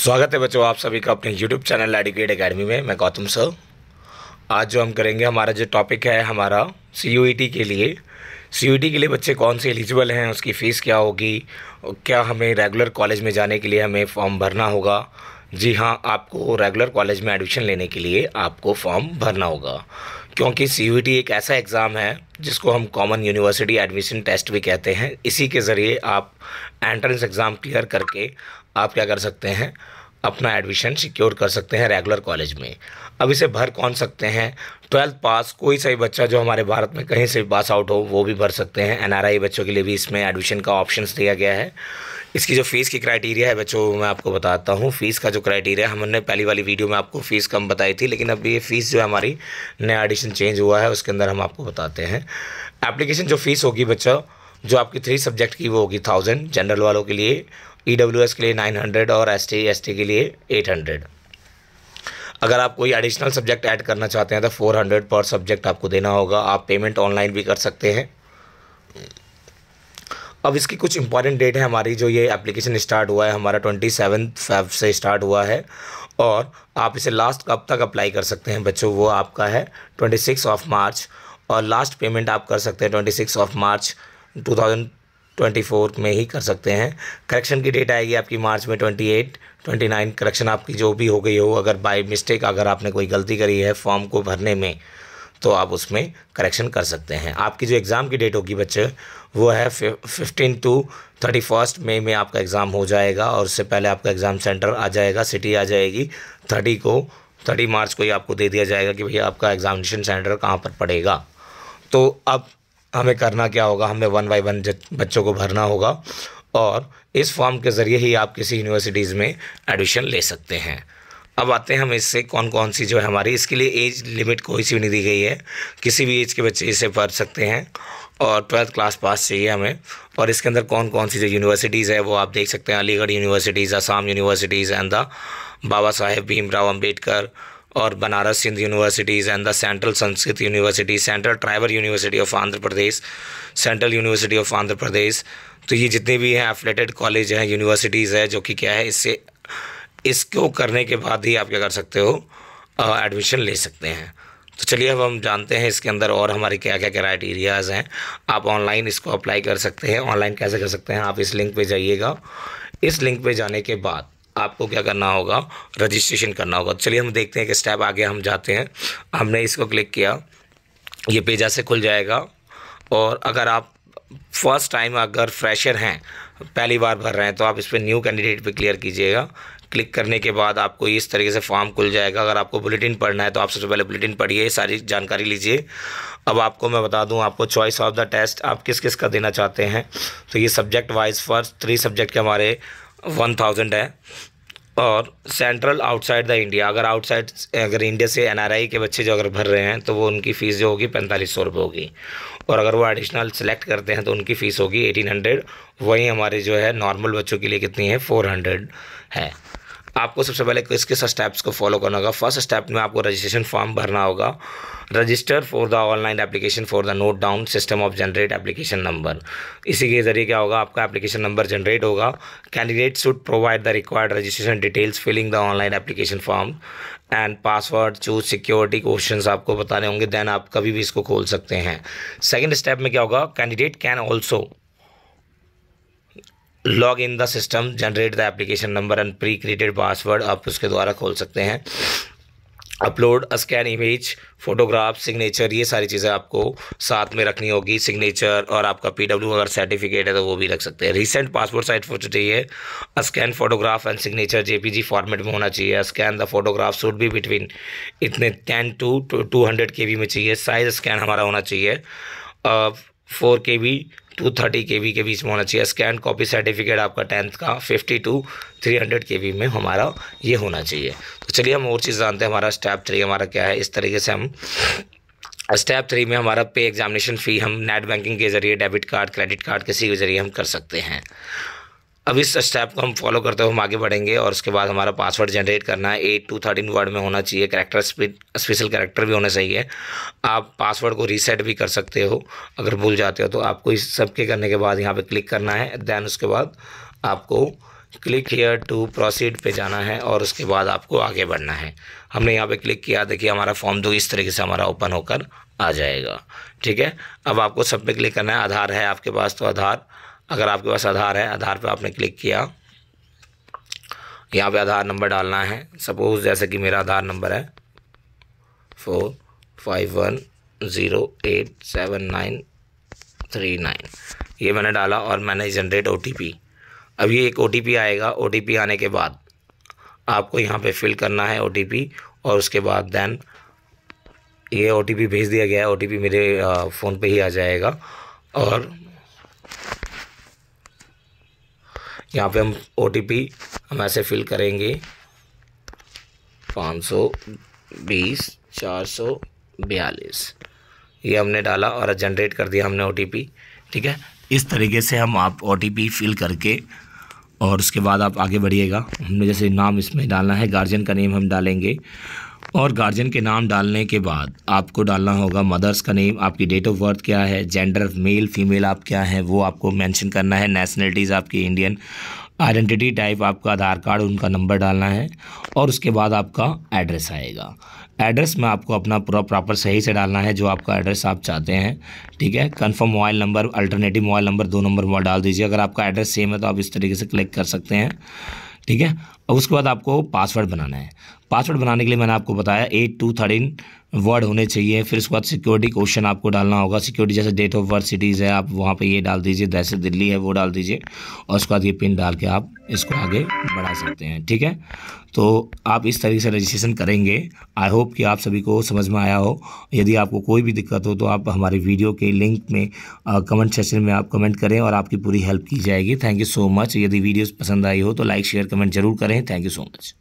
स्वागत है बच्चों आप सभी का अपने YouTube चैनल एडिकेट अकेडमी में मैं गौतम सर आज जो हम करेंगे हमारा जो टॉपिक है हमारा सी e के लिए सी के लिए बच्चे कौन से एलिजिबल हैं उसकी फ़ीस क्या होगी क्या हमें रेगुलर कॉलेज में जाने के लिए हमें फॉर्म भरना होगा जी हाँ आपको रेगुलर कॉलेज में एडमिशन लेने के लिए आपको फॉर्म भरना होगा क्योंकि सी एक ऐसा एग्ज़ाम है जिसको हम कॉमन यूनिवर्सिटी एडमिशन टेस्ट भी कहते हैं इसी के ज़रिए आप एंट्रेंस एग्ज़ाम क्लियर करके आप क्या कर सकते हैं अपना एडमिशन सिक्योर कर सकते हैं रेगुलर कॉलेज में अब इसे भर कौन सकते हैं ट्वेल्थ पास कोई सा बच्चा जो हमारे भारत में कहीं से भी पास आउट हो वो भी भर सकते हैं एनआरआई बच्चों के लिए भी इसमें एडमिशन का ऑप्शन दिया गया है इसकी जो फ़ीस की क्राइटेरिया है बच्चों मैं आपको बताता हूँ फ़ीस का जो क्राइटेरिया हमने पहली वाली वीडियो में आपको फ़ीस कम बताई थी लेकिन अब ये फ़ीस जो है हमारी नया एडिशन चेंज हुआ है उसके अंदर हम आपको बताते हैं एप्लीकेशन जो फ़ीस होगी बच्चा जो आपकी थ्री सब्जेक्ट की वो होगी थाउजेंड जनरल वालों के लिए ई e के लिए नाइन हंड्रेड और एस टी के लिए एट हंड्रेड अगर आप कोई एडिशनल सब्जेक्ट ऐड करना चाहते हैं तो फोर हंड्रेड पर सब्जेक्ट आपको देना होगा आप पेमेंट ऑनलाइन भी कर सकते हैं अब इसकी कुछ इंपॉर्टेंट डेट है हमारी जो ये एप्लीकेशन स्टार्ट हुआ है हमारा ट्वेंटी सेवन फेब से स्टार्ट हुआ है और आप इसे लास्ट कब तक अप्लाई कर सकते हैं बच्चों वो आपका है ट्वेंटी सिक्स ऑफ मार्च और लास्ट पेमेंट आप कर सकते हैं ट्वेंटी सिक्स ऑफ मार्च 2024 में ही कर सकते हैं करेक्शन की डेट आएगी आपकी मार्च में 28, 29 करेक्शन आपकी जो भी हो गई हो अगर बाय मिस्टेक अगर आपने कोई गलती करी है फॉर्म को भरने में तो आप उसमें करेक्शन कर सकते हैं आपकी जो एग्ज़ाम की डेट होगी बच्चे वो है फिफ्टीन टू थर्टी फर्स्ट मई में आपका एग्ज़ाम हो जाएगा और उससे पहले आपका एग्ज़ाम सेंटर आ जाएगा सिटी आ जाएगी थर्टी को थर्टी मार्च को ही आपको दे दिया जाएगा कि भैया आपका एग्ज़ामिनेशन सेंटर कहाँ पर पड़ेगा तो अब हमें करना क्या होगा हमें वन बाई वन बच्चों को भरना होगा और इस फॉर्म के ज़रिए ही आप किसी यूनिवर्सिटीज़ में एडमिशन ले सकते हैं अब आते हैं हम इससे कौन कौन सी जो है हमारी इसके लिए एज लिमिट कोई सी भी नहीं दी गई है किसी भी एज के बच्चे इसे पढ़ सकते हैं और ट्वेल्थ क्लास पास चाहिए हमें और इसके अंदर कौन कौन सी जो यूनिवर्सिटीज़ है वो आप देख सकते हैं Aligarh universities Assam universities and the Baba Saheb Bhimrao Ambedkar और Banaras Hind universities and the central Sanskrit university central tribal university of Andhra Pradesh central university of Andhra Pradesh तो ये जितने भी हैं एफलेटेड कॉलेज हैं यूनिवर्सिटीज़ है जो कि क्या है इससे इसको करने के बाद ही आप क्या कर सकते हो एडमिशन ले सकते हैं तो चलिए अब हम जानते हैं इसके अंदर और हमारे क्या क्या क्राइटेरियाज़ हैं आप ऑनलाइन इसको अप्लाई कर सकते हैं ऑनलाइन कैसे कर सकते हैं आप इस लिंक पे जाइएगा इस लिंक पे जाने के बाद आपको क्या करना होगा रजिस्ट्रेशन करना होगा तो चलिए हम देखते हैं कि स्टेप आगे हम जाते हैं हमने इसको क्लिक किया ये पेज ऐसे खुल जाएगा और अगर आप फर्स्ट टाइम अगर फ्रेशर हैं पहली बार भर रहे हैं तो आप इस पर न्यू कैंडिडेट पे क्लियर कीजिएगा क्लिक करने के बाद आपको इस तरीके से फॉर्म खुल जाएगा अगर आपको बुलेटिन पढ़ना है तो आप सबसे पहले बुलेटिन पढ़िए सारी जानकारी लीजिए अब आपको मैं बता दूं आपको चॉइस ऑफ द टेस्ट आप किस किस का देना चाहते हैं तो ये subject wise first three subject के हमारे वन थाउजेंड है और सेंट्रल आउटसाइड द इंडिया अगर आउटसाइड अगर इंडिया से एनआरआई के बच्चे जो अगर भर रहे हैं तो वो उनकी फ़ीस जो होगी पैंतालीस सौ रुपये होगी और अगर वो एडिशनल सेलेक्ट करते हैं तो उनकी फ़ीस होगी एटीन हंड्रेड वहीं हमारे जो है नॉर्मल बच्चों के लिए कितनी है फोर हंड्रेड है आपको सबसे पहले किस किस स्टेप्स को फॉलो करना होगा फर्स्ट स्टेप में आपको रजिस्ट्रेशन फॉर्म भरना होगा register for the online application for the note down system of generate application number इसी के जरिए क्या होगा आपका एप्लीकेशन नंबर जनरेट होगा candidate should provide the required registration details filling the online application form and password choose security question आपको बताने होंगे देन आप कभी भी इसको खोल सकते हैं सेकेंड स्टेप में क्या होगा candidate can also log in the system generate the application number and pre created password आप उसके द्वारा खोल सकते हैं upload scan image photograph signature ये सारी चीज़ें आपको साथ में रखनी होगी सिग्नेचर और आपका पी डब्ल्यू अगर सर्टिफिकेट है तो वो भी रख सकते हैं रिसेंट पासपोर्ट साइज फोटो चाहिए scan photograph and signature JPG format में होना चाहिए scan the photograph should be between इतने टेन टू टू हंड्रेड के में चाहिए साइज स्कैन हमारा होना चाहिए फोर के बी टू थर्टी के के बीच में होना चाहिए स्कैन कॉपी सर्टिफिकेट आपका टेंथ का फिफ्टी टू थ्री हंड्रेड के में हमारा ये होना चाहिए तो चलिए हम और चीज़ जानते हैं हमारा स्टेप थ्री हमारा क्या है इस तरीके से हम स्टेप थ्री में हमारा पे एग्जामिनेशन फ़ी हम नेट बैंकिंग के ज़रिए डेबिट कार्ड क्रेडिट कार्ड किसी के ज़रिए हम कर सकते हैं अब इस स्टेप को हम फॉलो करते हुए हम आगे बढ़ेंगे और उसके बाद हमारा पासवर्ड जनरेट करना है एट टू थर्टीन वर्ड में होना चाहिए करेक्टर स्पेशल करेक्टर भी होना चाहिए आप पासवर्ड को रीसेट भी कर सकते हो अगर भूल जाते हो तो आपको इस सब के करने के बाद यहाँ पे क्लिक करना है देन उसके बाद आपको क्लिक हेयर टू प्रोसीड पे जाना है और उसके बाद आपको आगे बढ़ना है हमने यहाँ पे क्लिक किया देखिए हमारा फॉर्म दो इस तरीके से हमारा ओपन होकर आ जाएगा ठीक है अब आपको सब पे क्लिक करना है आधार है आपके पास तो आधार अगर आपके पास आधार है आधार पर आपने क्लिक किया यहाँ पे आधार नंबर डालना है सपोज़ जैसे कि मेरा आधार नंबर है four five one zero eight seven nine three nine ये मैंने डाला और मैंने जनरेट ओ अब ये एक ओ आएगा ओ आने के बाद आपको यहाँ पे फिल करना है ओ और उसके बाद देन ये ओ भेज दिया गया है ओ मेरे फ़ोन पे ही आ जाएगा और यहाँ पे हम ओ हम ऐसे फिल करेंगे पाँच सौ बीस चार सौ बयालीस ये हमने डाला और जनरेट कर दिया हमने ओ ठीक है इस तरीके से हम आप ओ फिल करके और उसके बाद आप आगे बढ़िएगा हमने जैसे नाम इसमें डालना है गार्जियन का नेम हम डालेंगे और गार्जियन के नाम डालने के बाद आपको डालना होगा मदर्स का नेम आपकी डेट ऑफ बर्थ क्या है जेंडर मेल फीमेल आप क्या हैं वो आपको मेंशन करना है नेशनलिटीज़ आपकी इंडियन आइडेंटिटी टाइप आपका आधार कार्ड उनका नंबर डालना है और उसके बाद आपका एड्रेस आएगा एड्रेस में आपको अपना पूरा प्रॉपर सही से डालना है जो आपका एड्रेस आप चाहते हैं ठीक है confirm mobile number alternative mobile number दो नंबर मोबाइल डाल दीजिए अगर आपका एड्रेस सेम है तो आप इस तरीके से क्लिक कर सकते हैं ठीक है और उसके बाद आपको पासवर्ड बनाना है पासवर्ड बनाने के लिए मैंने आपको बताया एट टू थर्टीन वर्ड होने चाहिए फिर उसके बाद सिक्योरिटी क्वेश्चन आपको डालना होगा सिक्योरिटी जैसे डेट ऑफ बर्थ सिटीज़ है आप वहाँ पे ये डाल दीजिए जैसे दिल्ली है वो डाल दीजिए और उसके बाद ये पिन डाल के आप इसको आगे बढ़ा सकते हैं ठीक है तो आप इस तरीके से रजिस्ट्रेशन करेंगे आई होप कि आप सभी को समझ में आया हो यदि आपको कोई भी दिक्कत हो तो आप हमारे वीडियो के लिंक में कमेंट सेक्शन में आप कमेंट करें और आपकी पूरी हेल्प की जाएगी थैंक यू सो मच यदि वीडियोज़ पसंद आई हो तो लाइक शेयर कमेंट जरूर करें Thank you so much.